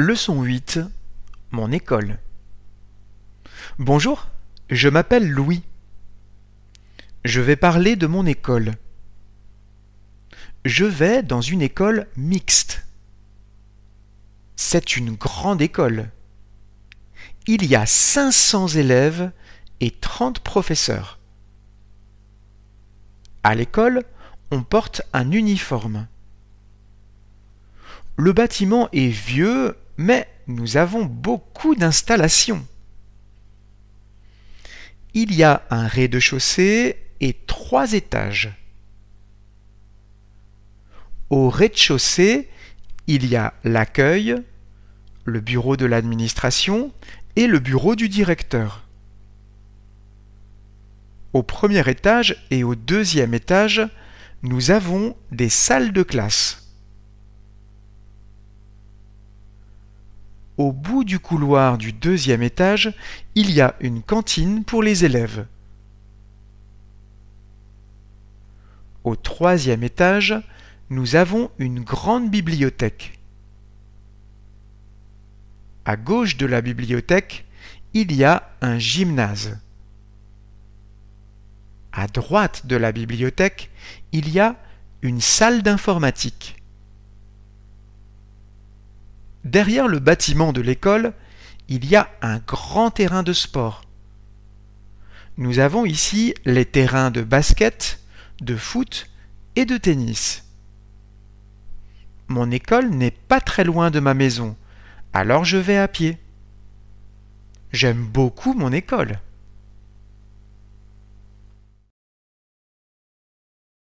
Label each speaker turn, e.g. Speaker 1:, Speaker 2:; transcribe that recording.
Speaker 1: Leçon 8 Mon école. Bonjour, je m'appelle Louis. Je vais parler de mon école. Je vais dans une école mixte. C'est une grande école. Il y a 500 élèves et 30 professeurs. À l'école, on porte un uniforme. Le bâtiment est vieux mais nous avons beaucoup d'installations. Il y a un rez-de-chaussée et trois étages. Au rez-de-chaussée, il y a l'accueil, le bureau de l'administration et le bureau du directeur. Au premier étage et au deuxième étage, nous avons des salles de classe. Au bout du couloir du deuxième étage, il y a une cantine pour les élèves. Au troisième étage, nous avons une grande bibliothèque. À gauche de la bibliothèque, il y a un gymnase. À droite de la bibliothèque, il y a une salle d'informatique. Derrière le bâtiment de l'école, il y a un grand terrain de sport. Nous avons ici les terrains de basket, de foot et de tennis. Mon école n'est pas très loin de ma maison, alors je vais à pied. J'aime beaucoup mon école.